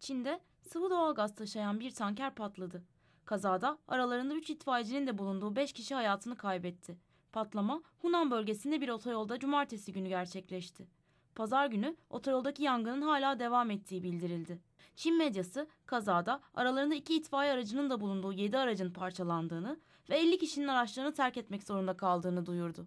Çin'de sıvı doğalgaz taşıyan bir tanker patladı. Kazada aralarında 3 itfaiyecinin de bulunduğu 5 kişi hayatını kaybetti. Patlama Hunan bölgesinde bir otoyolda cumartesi günü gerçekleşti. Pazar günü otoyoldaki yangının hala devam ettiği bildirildi. Çin medyası kazada aralarında iki itfaiye aracının da bulunduğu 7 aracın parçalandığını ve 50 kişinin araçlarını terk etmek zorunda kaldığını duyurdu.